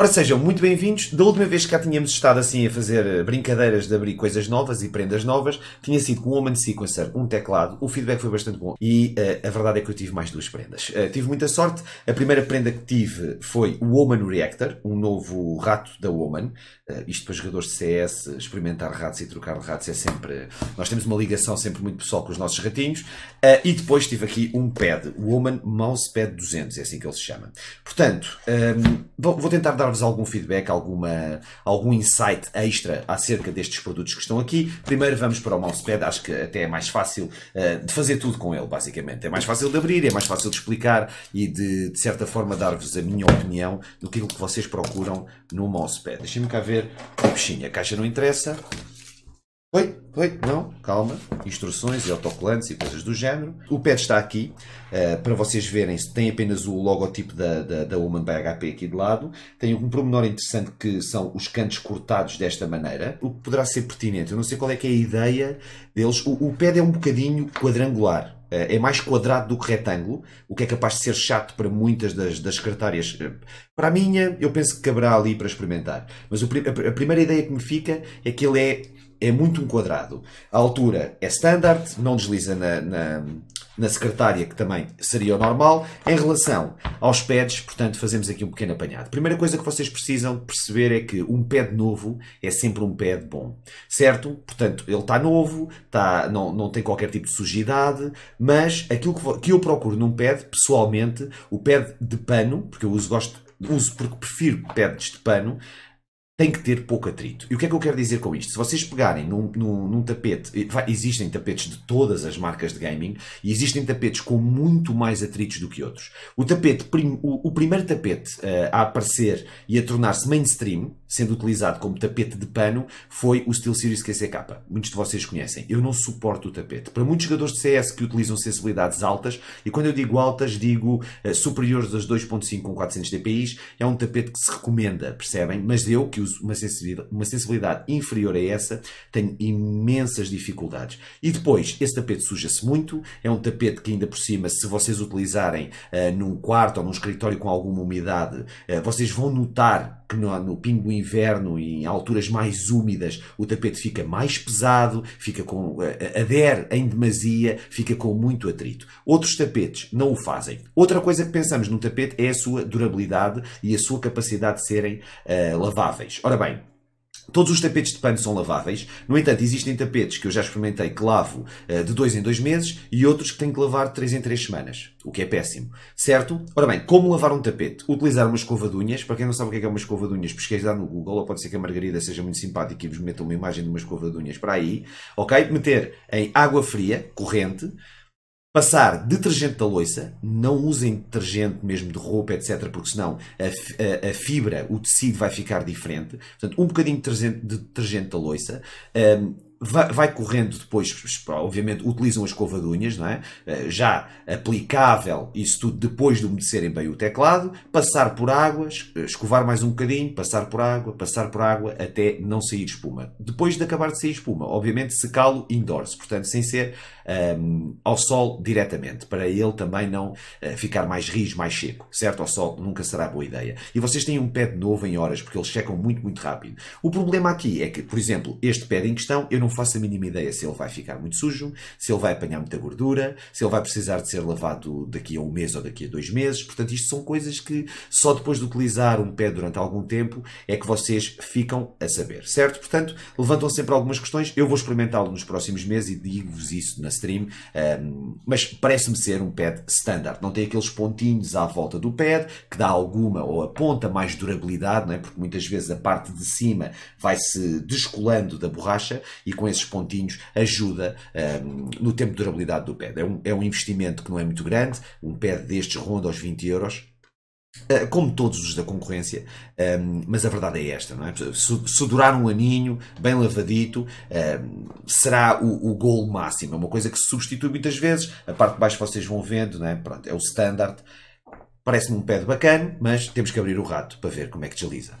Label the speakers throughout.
Speaker 1: Ora, sejam muito bem-vindos. Da última vez que cá tínhamos estado assim a fazer eh, brincadeiras de abrir coisas novas e prendas novas, tinha sido com um Woman Sequencer, um teclado. O feedback foi bastante bom e uh, a verdade é que eu tive mais duas prendas. Uh, tive muita sorte. A primeira prenda que tive foi o Woman Reactor, um novo rato da Woman. Uh, isto para jogadores de CS, experimentar ratos e trocar ratos é sempre. Nós temos uma ligação sempre muito pessoal com os nossos ratinhos. e depois tive aqui um pad, o Woman Mousepad 200, é assim que ele se chama. Portanto, um, ehm, vou, vou tentar dar dar-vos algum feedback, alguma, algum insight extra acerca destes produtos que estão aqui. Primeiro vamos para o mousepad, acho que até é mais fácil uh, de fazer tudo com ele, basicamente. É mais fácil de abrir, é mais fácil de explicar e de, de certa forma, dar-vos a minha opinião do que vocês procuram no mousepad. Deixem-me cá ver a peixinha. A caixa não interessa. Oi, oi, não, calma, instruções e autocolantes e coisas do género. O pad está aqui, uh, para vocês verem, tem apenas o logotipo da, da, da Woman by HP aqui de lado. Tem um promenor interessante que são os cantos cortados desta maneira, o que poderá ser pertinente. Eu não sei qual é que é a ideia deles. O, o pad é um bocadinho quadrangular, eh, é mais quadrado do que retângulo, o que é capaz de ser chato para muitas das, das secretárias. Eh, para a minha, eu penso que caberá ali para experimentar. Mas o, a, a, primeira ideia que me fica é que ele é é muito um quadrado. A altura é standard, não desliza na, na, na, secretária, que também seria o normal. Em relação aos pads, portanto, fazemos aqui um pequeno apanhado. Primeira coisa que vocês precisam perceber é que um pad novo é sempre um pad bom, certo? Portanto, ele está novo, está, não, não tem qualquer tipo de sujidade, mas aquilo que, que eu procuro num pad, pessoalmente, o pad de pano, porque eu uso, gosto uso porque prefiro pads de pano, tem que ter pouco atrito. E o que é que eu quero dizer com isto? Se vocês pegarem num, num, num tapete, existem tapetes de todas as marcas de gaming e existem tapetes com muito mais atritos do que outros. O, tapete, prim, o, o, primeiro tapete uh, a aparecer e a tornar-se mainstream, sendo utilizado como tapete de pano, foi o SteelSeries QCK. Muitos de vocês conhecem. Eu não suporto o tapete. Para muitos jogadores de CS que utilizam sensibilidades altas, e quando eu digo altas, digo uh, superiores das 2.5 com 400 dpi, é um tapete que se recomenda, percebem? Mas eu, que uma sensibilidade, uma sensibilidade inferior a essa, tenho imensas dificuldades. E depois, esse tapete suja-se muito, é um tapete que ainda por cima, se vocês utilizarem uh, num quarto ou num escritório com alguma umidade, uh, vocês vão notar que no, no pingo do inverno e em alturas mais úmidas, o tapete fica mais pesado, fica com, uh, adere em demasia, fica com muito atrito. Outros tapetes não o fazem. Outra coisa que pensamos num tapete é a sua durabilidade e a sua capacidade de serem uh, laváveis. Ora bem, Todos os tapetes de pano são laváveis, no entanto, existem tapetes que eu já experimentei que lavo uh, de dois em dois meses e outros que tenho que lavar de três em três semanas, o que é péssimo, certo? Ora bem, como lavar um tapete? Utilizar uma escova de unhas, para quem não sabe o que é, é uma escova de unhas, pesquisar no Google, ou pode ser que a Margarida seja muito simpática e vos meta uma imagem de uma escova de unhas para aí, ok? Meter em água fria, corrente, Passar detergente da loiça, não usem detergente mesmo de roupa, etc., porque senão a, a, a fibra, o tecido vai ficar diferente. Portanto, um bocadinho de detergente, da loiça. Um, vai, vai correndo depois, obviamente, utilizam a escova de unhas, não é? Eh, já aplicável isso tudo depois de umedecerem bem o teclado, passar por águas eh, escovar mais um bocadinho, passar por água, passar por água até não sair espuma. Depois de acabar de sair espuma, obviamente secá-lo indoors, portanto, sem ser um, ehm, ao sol diretamente, para ele também não eh, ficar mais rijo, mais seco, certo? Ao sol nunca será boa ideia. E vocês têm um pé de novo em horas, porque eles checam muito, muito rápido. O problema aqui é que, por exemplo, este pé em questão, eu não faço a mínima ideia se ele vai ficar muito sujo, se ele vai apanhar muita gordura, se ele vai precisar de ser lavado daqui a um mês ou daqui a dois meses. Portanto, isto são coisas que só depois de utilizar um pé durante algum tempo é que vocês ficam a saber, certo? Portanto, levantam sempre algumas questões. Eu vou experimentá-lo nos próximos meses e digo-vos isso na stream, um, mas parece-me ser um pad standard. Não tem aqueles pontinhos à volta do pad que dá alguma ou aponta mais durabilidade, não é? porque muitas vezes a parte de cima vai se descolando da borracha e com esses pontinhos ajuda um, no tempo de durabilidade do pad. É um, é um investimento que não é muito grande, um pad destes ronda aos 20 euros, eh, como todos os da concorrência, hum, mas a verdade é esta, não é? Se, durar um aninho, bem lavadito, hum, será o, o gol máximo. É uma coisa que se substitui muitas vezes. A parte de baixo vocês vão vendo, não é? Pronto, é o standard. Parece-me um pé de bacana, mas temos que abrir o rato para ver como é que desliza.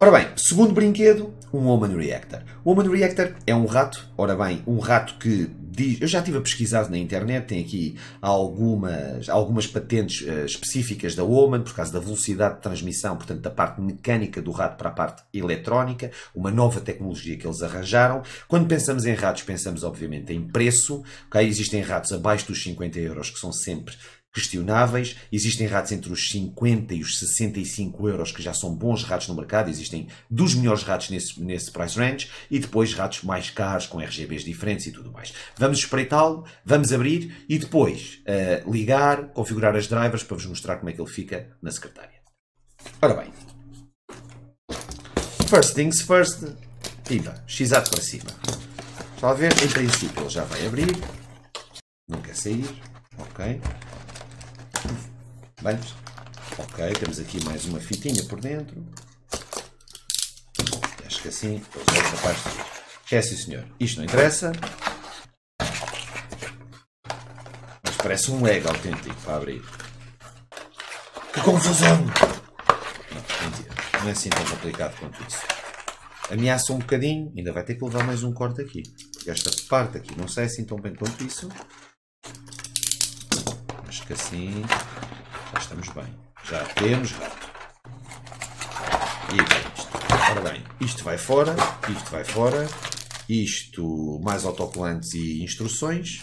Speaker 1: Ora bem, segundo brinquedo, um Woman Reactor. O Woman Reactor é um rato, ora bem, um rato que diz. Eu já estive a pesquisar na internet, tem aqui algumas, algumas patentes uh, específicas da Woman, por causa da velocidade de transmissão, portanto, da parte mecânica do rato para a parte eletrónica, uma nova tecnologia que eles arranjaram. Quando pensamos em ratos, pensamos obviamente em preço, okay? existem ratos abaixo dos 50 euros que são sempre questionáveis. Existem ratos entre os 50 e os 65 euros, que já são bons ratos no mercado. Existem dos melhores ratos nesse, nesse price range. E depois ratos mais caros, com RGBs diferentes e tudo mais. Vamos espreitá-lo, vamos abrir e depois uh, ligar, configurar as drivers para vos mostrar como é que ele fica na secretária. Ora bem. First things first. Piva, x para cima. Talvez, em princípio, ele já vai abrir. Não quer sair. Ok. Bem, ok, temos aqui mais uma fitinha por dentro. Acho que assim eu sou capaz de É sim senhor, isto não interessa. Mas parece um leg autêntico para abrir. Que confusão! Não, mentira. Não é assim tão complicado quanto isso. Ameaça um bocadinho, ainda vai ter que levar mais um corte aqui. esta parte aqui não sai assim tão bem quanto isso que assim já estamos bem. Já temos rato. E isto. Ora bem, isto vai fora, isto vai fora, isto mais autocolantes e instruções.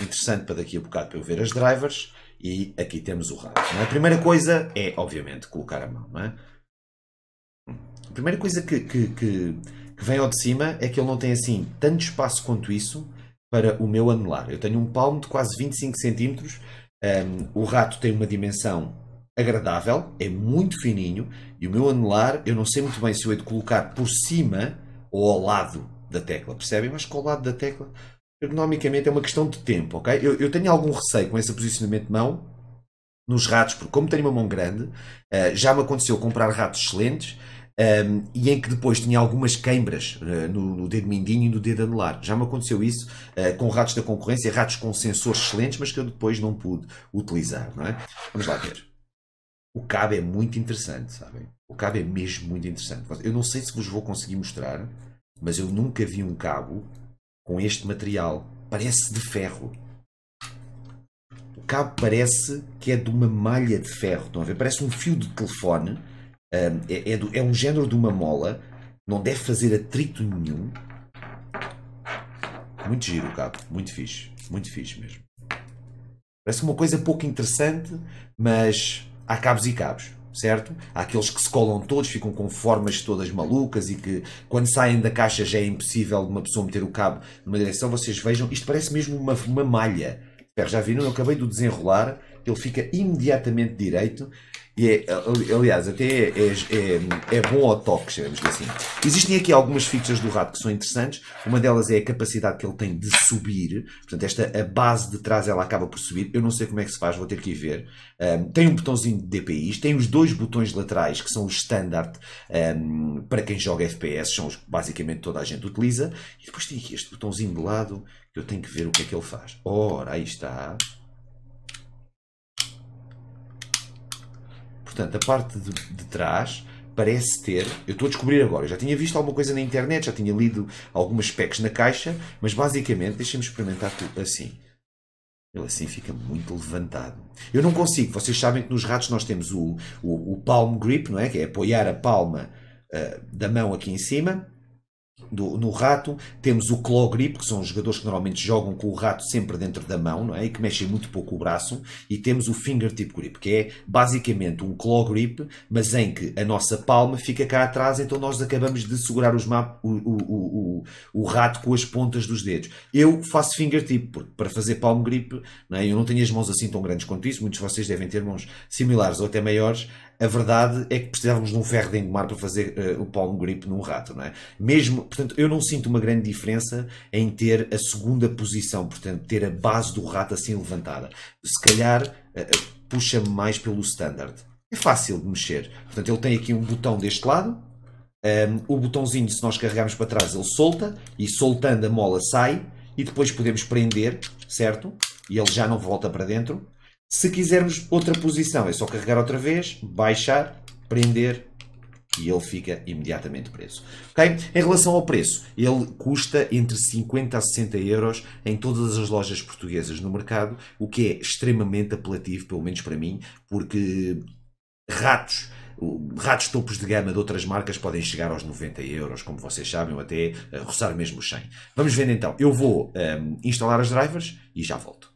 Speaker 1: Interessante para daqui a bocado para eu ver as drivers. E aqui temos o rato. É? A primeira coisa é, obviamente, colocar a mão. É? A primeira coisa que, que, que, que vem ao de cima é que ele não tem assim tanto espaço quanto isso para o meu anular. Eu tenho um palmo de quase 25 centímetros. Um, ehm, o rato tem uma dimensão agradável, é muito fininho e o meu anular, eu não sei muito bem se eu hei de colocar por cima ou ao lado da tecla, percebem? Mas com o lado da tecla, ergonomicamente é uma questão de tempo, ok? Eu, eu, tenho algum receio com esse posicionamento de mão nos ratos, porque como tenho uma mão grande, uh, já me aconteceu comprar ratos excelentes um, e em que depois tinha algumas queimbras uh, no, no, dedo mindinho e no dedo anular. Já me aconteceu isso uh, com ratos da concorrência, ratos com sensores excelentes, mas que eu depois não pude utilizar, não é? Vamos lá ver. O cabo é muito interessante, sabem? O cabo é mesmo muito interessante. Eu não sei se vos vou conseguir mostrar, mas eu nunca vi um cabo com este material. Parece de ferro. O cabo parece que é de uma malha de ferro, estão a ver? Parece um fio de telefone é, é, do, é um género de uma mola, não deve fazer atrito nenhum. Muito giro, cabo, muito fixe, muito fixe mesmo. Parece uma coisa pouco interessante, mas há cabos e cabos, certo? Há aqueles que se colam todos, ficam com formas todas malucas e que quando saem da caixa já é impossível uma pessoa meter o cabo numa direção. Vocês vejam, isto parece mesmo uma, uma malha. Já viram? Eu acabei de desenrolar, ele fica imediatamente direito e é, aliás, até é, é, é, é bom ao toque, digamos assim. Existem aqui algumas features do rato que são interessantes. Uma delas é a capacidade que ele tem de subir. Portanto, esta, a base de trás ela acaba por subir. Eu não sei como é que se faz, vou ter que ir ver. Um, tem um botãozinho de DPIs, tem os dois botões laterais que são os standard um, para quem joga FPS, são os que basicamente toda a gente utiliza. E depois tem aqui este botãozinho de lado que eu tenho que ver o que é que ele faz. Ora, aí está. portanto, a parte de, de trás parece ter, eu estou a descobrir agora, eu já tinha visto alguma coisa na internet, já tinha lido algumas specs na caixa, mas basicamente, deixem-me experimentar tudo assim. Ele assim fica muito levantado. Eu não consigo, vocês sabem que nos ratos nós temos o, o, o palm grip, não é? Que é apoiar a palma uh, da mão aqui em cima do, no rato, temos o claw grip, que são os jogadores que normalmente jogam com o rato sempre dentro da mão, não é? E que mexem muito pouco o braço, e temos o fingertip grip, que é basicamente um claw grip, mas em que a nossa palma fica cá atrás, então nós acabamos de segurar os map, o, o, o, o, rato com as pontas dos dedos. Eu faço fingertip, porque para fazer palm grip, não é? eu não tenho as mãos assim tão grandes quanto isso, muitos de vocês devem ter mãos similares ou até maiores, a verdade é que precisávamos de um ferro de engomar para fazer uh, o palm grip num rato, não é? Mesmo, portanto, eu não sinto uma grande diferença em ter a segunda posição, portanto, ter a base do rato assim levantada. Se calhar uh, puxa-me mais pelo standard. É fácil de mexer. Portanto, ele tem aqui um botão deste lado, um, ehm, o botãozinho, se nós carregarmos para trás, ele solta, e soltando a mola sai, e depois podemos prender, certo? E ele já não volta para dentro. Se quisermos outra posição, é só carregar outra vez, baixar, prender e ele fica imediatamente preso. Okay? Em relação ao preço, ele custa entre 50 a 60 euros em todas as lojas portuguesas no mercado, o que é extremamente apelativo, pelo menos para mim, porque ratos ratos topos de gama de outras marcas podem chegar aos 90 euros, como vocês sabem, ou até roçar mesmo o 100. Vamos ver então. Eu vou um, instalar as drivers e já volto.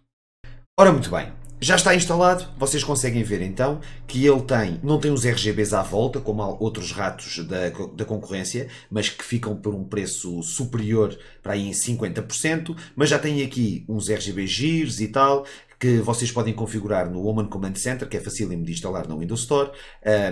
Speaker 1: Ora, muito bem. Já está instalado, vocês conseguem ver então que ele tem, não tem os RGBs à volta, como há outros ratos da, da concorrência, mas que ficam por um preço superior para aí em 50%, mas já tem aqui uns RGB GIRs e tal, que vocês podem configurar no Woman Command Center, que é facílimo de instalar no Windows Store.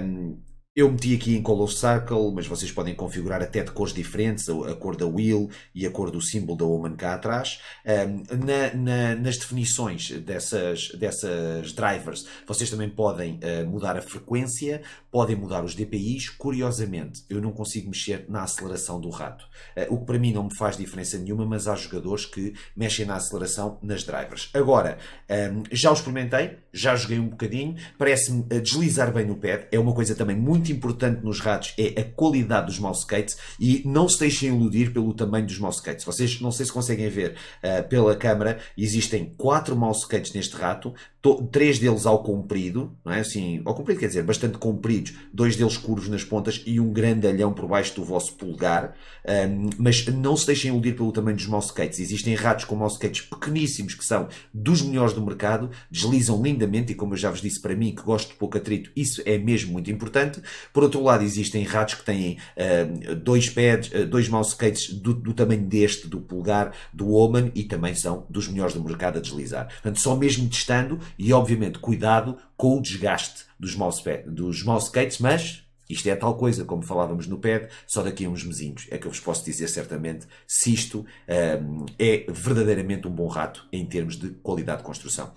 Speaker 1: Um, eu meti aqui em Color Circle, mas vocês podem configurar até de cores diferentes, a, cor da Wheel e a cor do símbolo da Woman cá atrás. Um, na, na, nas definições dessas, dessas drivers, vocês também podem uh, mudar a frequência, podem mudar os DPIs. Curiosamente, eu não consigo mexer na aceleração do rato, uh, o que para mim não me faz diferença nenhuma, mas há jogadores que mexem na aceleração nas drivers. Agora, um, já o experimentei, já joguei um bocadinho, parece-me ah, deslizar bem no pad, é uma coisa também muito muito importante nos ratos é a qualidade dos mouse skates e não se deixem iludir pelo tamanho dos mouse skates. Vocês não sei se conseguem ver uh, pela câmara, existem quatro mouse skates neste rato, to, três deles ao comprido, não é assim, ao comprido quer dizer, bastante compridos, dois deles curvos nas pontas e um grandalhão por baixo do vosso polegar, um, ehm, mas não se deixem iludir pelo tamanho dos mouse skates. Existem ratos com mouse skates pequeníssimos que são dos melhores do mercado, deslizam lindamente e como eu já vos disse para mim que gosto de pouco atrito, isso é mesmo muito importante. Por outro lado, existem ratos que têm uh, dois pads, uh, eh, dois mousecates do, do tamanho deste, do pulgar, do Oman, e também são dos melhores do mercado a deslizar. Portanto, só mesmo testando e, obviamente, cuidado com o desgaste dos, mouse, dos mousecates, mas isto é tal coisa, como falávamos no pad, só daqui a uns mesinhos é que eu vos posso dizer certamente se isto um, eh, é verdadeiramente um bom rato em termos de qualidade de construção.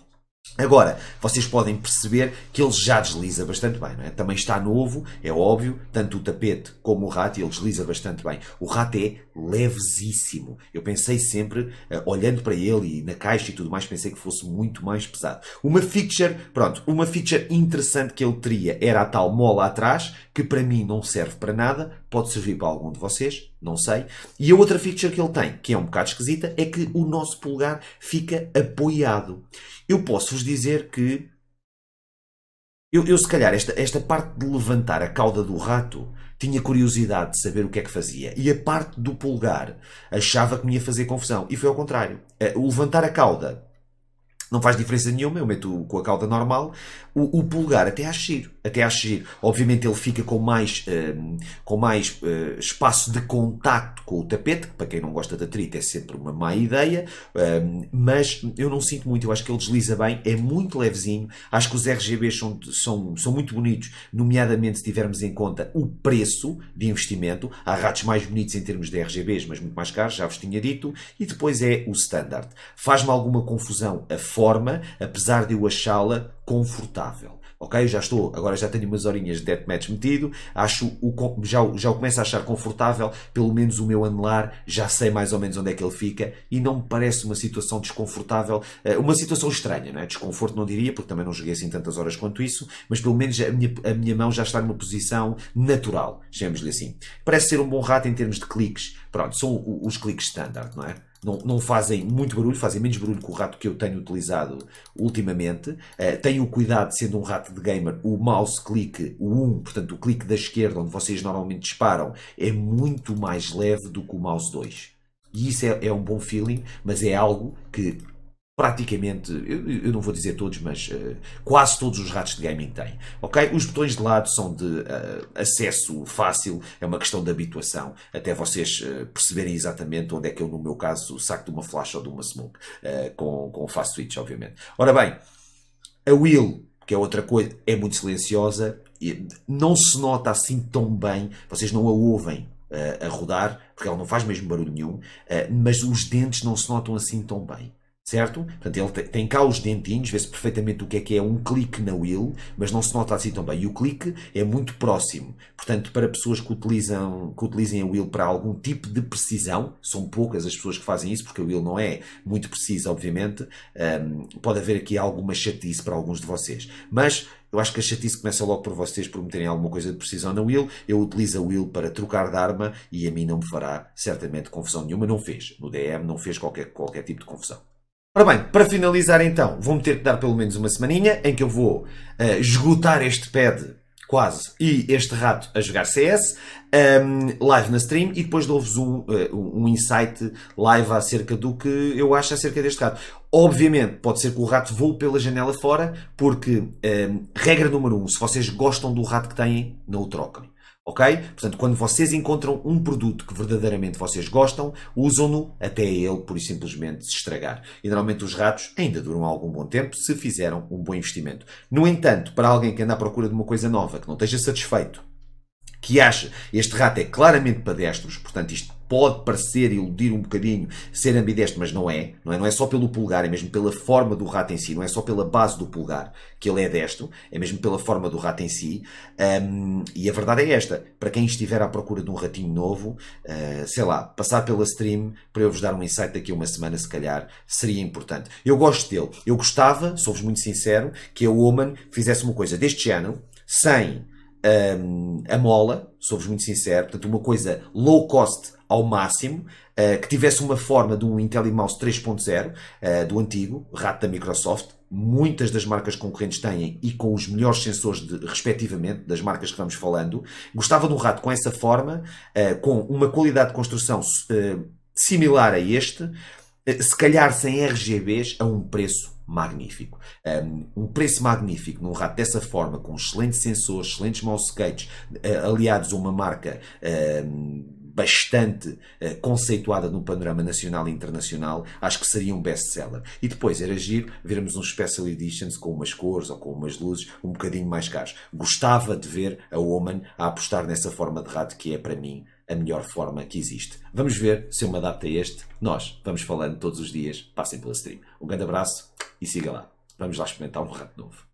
Speaker 1: Agora, vocês podem perceber que ele já desliza bastante bem, não é? Também está novo, é óbvio, tanto o tapete como o rato, ele desliza bastante bem. O rato é levesíssimo. Eu pensei sempre, uh, olhando para ele e na caixa e tudo mais, pensei que fosse muito mais pesado. Uma feature, pronto, uma feature interessante que ele teria era a tal mola atrás, que para mim não serve para nada, pode servir para algum de vocês, não sei. E a outra feature que ele tem, que é um bocado esquisita, é que o nosso polegar fica apoiado. Eu posso-vos dizer que. Eu, eu, se calhar, esta, esta parte de levantar a cauda do rato tinha curiosidade de saber o que é que fazia. E a parte do polegar achava que me ia fazer confusão. E foi ao contrário. Eh, o levantar a cauda não faz diferença nenhuma, eu meto com a cauda normal, o, o pulgar até acho giro, até acho giro. Obviamente ele fica com mais, um, com mais uh, espaço de contacto com o tapete, que para quem não gosta de atrito é sempre uma má ideia, um, mas eu não sinto muito, eu acho que ele desliza bem, é muito levezinho, acho que os RGBs são, são, são muito bonitos, nomeadamente se tivermos em conta o preço de investimento, há ratos mais bonitos em termos de RGBs, mas muito mais caros, já vos tinha dito, e depois é o standard. Faz-me alguma confusão a forma, apesar de eu achá-la confortável. Ok, eu já estou, agora já tenho umas horinhas de deathmatch metido, acho o, já, já o começo a achar confortável, pelo menos o meu anelar, já sei mais ou menos onde é que ele fica, e não me parece uma situação desconfortável, eh, uma situação estranha, não é? Desconforto não diria, porque também não joguei assim tantas horas quanto isso, mas pelo menos a minha, a minha mão já está numa posição natural, chamemos-lhe assim. Parece ser um bom rato em termos de cliques, pronto, são os cliques standard, não é? não, não fazem muito barulho, fazem menos barulho que o rato que eu tenho utilizado ultimamente. Uh, eh, tenho o cuidado, sendo um rato de gamer, o mouse clique, o 1, um, portanto o clique da esquerda, onde vocês normalmente disparam, é muito mais leve do que o mouse 2. E isso é, é um bom feeling, mas é algo que praticamente, eu, não vou dizer todos, mas uh, quase todos os ratos de gaming têm, ok? Os botões de lado são de uh, acesso fácil, é uma questão de habituação, até vocês uh, perceberem exatamente onde é que eu, no meu caso, saco de uma flash ou de uma smoke, com, com fast switch, obviamente. Ora bem, a wheel que é outra coisa, é muito silenciosa, não se nota assim tão bem, vocês não a ouvem a rodar, porque ela não faz mesmo barulho nenhum, mas os dentes não se notam assim tão bem certo? Portanto, ele tem, cá os dentinhos, vê-se perfeitamente o que é que é um clique na wheel, mas não se nota assim tão bem. E o clique é muito próximo. Portanto, para pessoas que, utilizam, que utilizem a wheel para algum tipo de precisão, são poucas as pessoas que fazem isso, porque a wheel não é muito precisa, obviamente, um, pode haver aqui alguma chatice para alguns de vocês. Mas eu acho que a chatice começa logo por vocês por meterem alguma coisa de precisão na Will. Eu utilizo a Will para trocar de arma e a mim não me fará certamente confusão nenhuma. Não fez. No DM não fez qualquer, qualquer tipo de confusão. Ora bem, para finalizar então, vou-me ter que dar pelo menos uma semaninha em que eu vou uh, esgotar este pad quase, e este rato a jogar CS, um, ehm, live na stream, e depois dou-vos eh, um, um insight live acerca do que eu acho acerca deste rato. Obviamente, pode ser que o rato voe pela janela fora, porque, um, ehm, regra número um, se vocês gostam do rato que têm, não o trocam. Ok? Portanto, quando vocês encontram um produto que verdadeiramente vocês gostam, usam-no até ele, por simplesmente, se estragar. E normalmente os ratos ainda duram algum bom tempo se fizeram um bom investimento. No entanto, para alguém que anda à procura de uma coisa nova, que não esteja satisfeito, que acha este rato é claramente destros, portanto, isto pode parecer iludir um bocadinho ser ambidestro, mas não é, não é. Não é só pelo pulgar, é mesmo pela forma do rato em si, não é só pela base do pulgar que ele é destro, é mesmo pela forma do rato em si. Um, e a verdade é esta: para quem estiver à procura de um ratinho novo, uh, sei lá, passar pela stream para eu vos dar um insight daqui a uma semana, se calhar, seria importante. Eu gosto dele. Eu gostava, sou-vos muito sincero, que a Woman fizesse uma coisa deste género, sem um, a mola, sou-vos muito sincero, portanto, uma coisa low cost ao máximo, uh, que tivesse uma forma de um IntelliMouse 3.0, uh, eh, do antigo, rato da Microsoft. Muitas das marcas concorrentes têm e com os melhores sensores, de, respectivamente, das marcas que vamos falando. Gostava de um rato com essa forma, uh, com uma qualidade de construção similar a este, se calhar sem RGBs, a um preço magnífico. Um, preço magnífico num rato dessa forma, com excelentes sensores, excelentes mouse gates, aliados a uma marca bastante uh, conceituada no panorama nacional e internacional, acho que seria um best-seller. E depois era giro vermos uns special editions com umas cores ou com umas luzes um bocadinho mais caros. Gostava de ver a Woman a apostar nessa forma de rato que é, para mim, a melhor forma que existe. Vamos ver se eu me adapto a este. Nós vamos falando todos os dias, passem pela stream. Um grande abraço e siga lá. Vamos lá experimentar um rato novo.